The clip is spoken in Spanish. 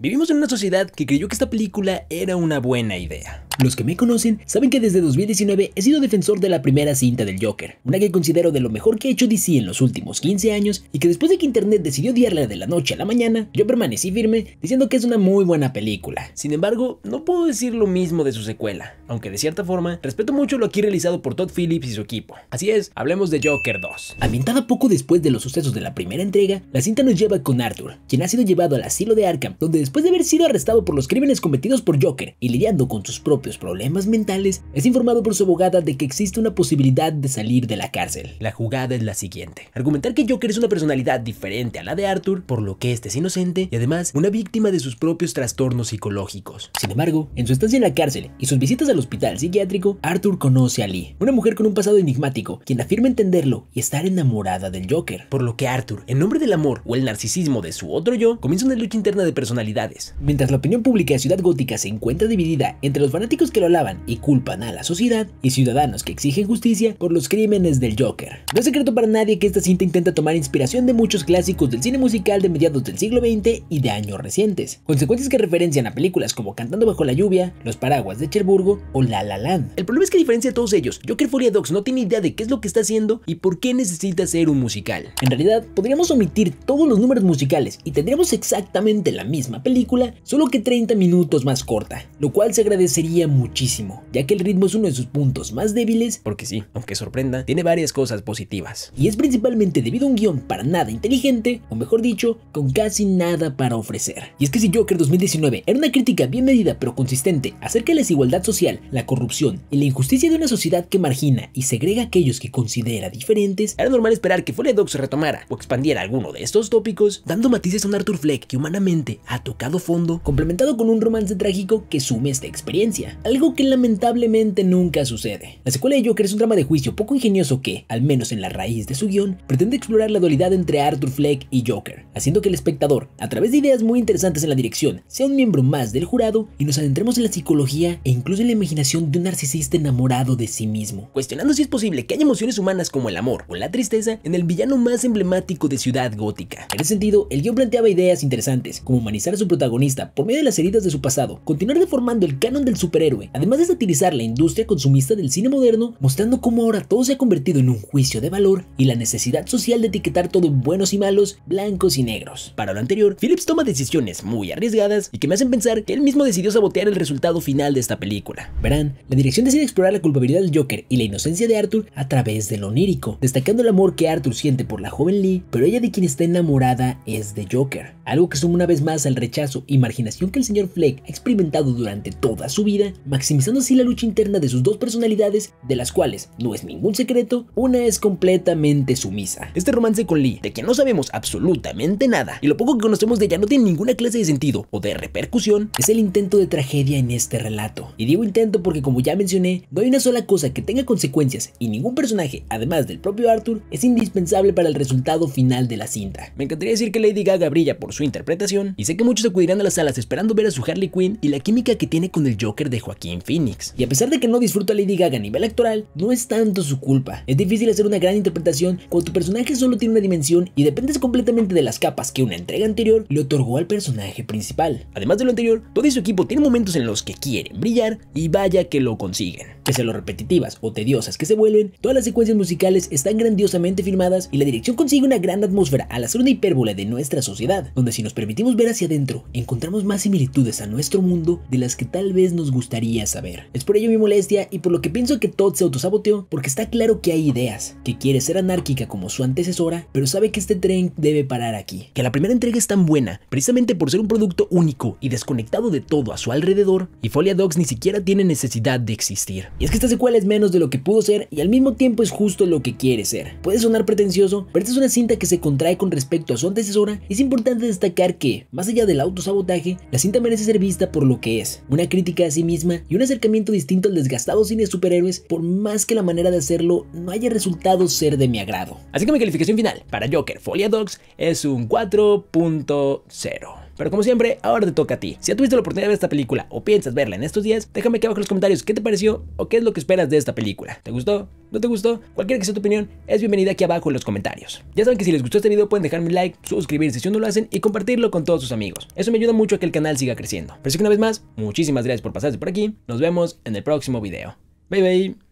Vivimos en una sociedad que creyó que esta película era una buena idea. Los que me conocen saben que desde 2019 he sido defensor de la primera cinta del Joker, una que considero de lo mejor que ha hecho DC en los últimos 15 años y que después de que Internet decidió odiarla de la noche a la mañana, yo permanecí firme diciendo que es una muy buena película. Sin embargo, no puedo decir lo mismo de su secuela, aunque de cierta forma respeto mucho lo aquí realizado por Todd Phillips y su equipo. Así es, hablemos de Joker 2. Ambientada poco después de los sucesos de la primera entrega, la cinta nos lleva con Arthur, quien ha sido llevado al asilo de Arkham, donde después de haber sido arrestado por los crímenes cometidos por Joker y lidiando con sus propios problemas mentales, es informado por su abogada de que existe una posibilidad de salir de la cárcel. La jugada es la siguiente. Argumentar que Joker es una personalidad diferente a la de Arthur, por lo que este es inocente y además una víctima de sus propios trastornos psicológicos. Sin embargo, en su estancia en la cárcel y sus visitas al hospital psiquiátrico, Arthur conoce a Lee, una mujer con un pasado enigmático, quien afirma entenderlo y estar enamorada del Joker. Por lo que Arthur, en nombre del amor o el narcisismo de su otro yo, comienza una lucha interna de personalidades. Mientras la opinión pública de Ciudad Gótica se encuentra dividida entre los fanáticos que lo lavan y culpan a la sociedad y ciudadanos que exigen justicia por los crímenes del Joker. No es secreto para nadie que esta cinta intenta tomar inspiración de muchos clásicos del cine musical de mediados del siglo XX y de años recientes, consecuencias que referencian a películas como Cantando bajo la lluvia, Los paraguas de Cherburgo o La La Land. El problema es que a diferencia de todos ellos, Joker Furia Dogs no tiene idea de qué es lo que está haciendo y por qué necesita ser un musical. En realidad, podríamos omitir todos los números musicales y tendríamos exactamente la misma película, solo que 30 minutos más corta, lo cual se agradecería muchísimo, ya que el ritmo es uno de sus puntos más débiles, porque sí, aunque sorprenda, tiene varias cosas positivas. Y es principalmente debido a un guión para nada inteligente, o mejor dicho, con casi nada para ofrecer. Y es que si Joker 2019 era una crítica bien medida pero consistente acerca de la desigualdad social, la corrupción y la injusticia de una sociedad que margina y segrega a aquellos que considera diferentes, era normal esperar que Dog se retomara o expandiera alguno de estos tópicos, dando matices a un Arthur Fleck que humanamente ha tocado fondo, complementado con un romance trágico que sume esta experiencia algo que lamentablemente nunca sucede. La secuela de Joker es un drama de juicio poco ingenioso que, al menos en la raíz de su guión, pretende explorar la dualidad entre Arthur Fleck y Joker, haciendo que el espectador, a través de ideas muy interesantes en la dirección, sea un miembro más del jurado y nos adentremos en la psicología e incluso en la imaginación de un narcisista enamorado de sí mismo, cuestionando si es posible que haya emociones humanas como el amor o la tristeza en el villano más emblemático de Ciudad Gótica. En ese sentido, el guión planteaba ideas interesantes, como humanizar a su protagonista por medio de las heridas de su pasado, continuar deformando el canon del super héroe, además de satirizar la industria consumista del cine moderno, mostrando cómo ahora todo se ha convertido en un juicio de valor y la necesidad social de etiquetar todo en buenos y malos, blancos y negros. Para lo anterior, Phillips toma decisiones muy arriesgadas y que me hacen pensar que él mismo decidió sabotear el resultado final de esta película. Verán, la dirección decide explorar la culpabilidad del Joker y la inocencia de Arthur a través de lo onírico, destacando el amor que Arthur siente por la joven Lee, pero ella de quien está enamorada es de Joker algo que suma una vez más al rechazo y marginación que el señor Fleck ha experimentado durante toda su vida, maximizando así la lucha interna de sus dos personalidades, de las cuales, no es ningún secreto, una es completamente sumisa. Este romance con Lee, de quien no sabemos absolutamente nada, y lo poco que conocemos de ella no tiene ninguna clase de sentido o de repercusión, es el intento de tragedia en este relato. Y digo intento porque como ya mencioné, no hay una sola cosa que tenga consecuencias y ningún personaje, además del propio Arthur, es indispensable para el resultado final de la cinta. Me encantaría decir que Lady Gaga brilla por su su interpretación, y sé que muchos acudirán a las salas esperando ver a su Harley Quinn y la química que tiene con el Joker de Joaquín Phoenix. Y a pesar de que no disfruto a Lady Gaga a nivel actoral, no es tanto su culpa. Es difícil hacer una gran interpretación cuando tu personaje solo tiene una dimensión y dependes completamente de las capas que una entrega anterior le otorgó al personaje principal. Además de lo anterior, todo y su equipo tiene momentos en los que quieren brillar y vaya que lo consiguen. Que sean lo repetitivas o tediosas que se vuelven, todas las secuencias musicales están grandiosamente filmadas y la dirección consigue una gran atmósfera al hacer una hipérbole de nuestra sociedad, donde si nos permitimos ver hacia adentro, encontramos más similitudes a nuestro mundo de las que tal vez nos gustaría saber. Es por ello mi molestia y por lo que pienso que Todd se autosaboteó, porque está claro que hay ideas, que quiere ser anárquica como su antecesora, pero sabe que este tren debe parar aquí. Que la primera entrega es tan buena, precisamente por ser un producto único y desconectado de todo a su alrededor, y Folia Dogs ni siquiera tiene necesidad de existir. Y es que esta secuela es menos de lo que pudo ser y al mismo tiempo es justo lo que quiere ser. Puede sonar pretencioso, pero esta es una cinta que se contrae con respecto a su antecesora y es importante destacar que, más allá del autosabotaje, la cinta merece ser vista por lo que es, una crítica a sí misma y un acercamiento distinto al desgastado cine de superhéroes, por más que la manera de hacerlo no haya resultado ser de mi agrado. Así que mi calificación final para Joker Folia Dogs es un 4.0. Pero como siempre, ahora te toca a ti. Si ya tuviste la oportunidad de ver esta película o piensas verla en estos días, déjame aquí abajo en los comentarios qué te pareció o qué es lo que esperas de esta película. ¿Te gustó? ¿No te gustó? Cualquiera que sea tu opinión, es bienvenida aquí abajo en los comentarios. Ya saben que si les gustó este video pueden dejarme un like, suscribirse si aún no lo hacen y compartirlo con todos sus amigos. Eso me ayuda mucho a que el canal siga creciendo. Pero sí que una vez más, muchísimas gracias por pasarse por aquí. Nos vemos en el próximo video. Bye bye.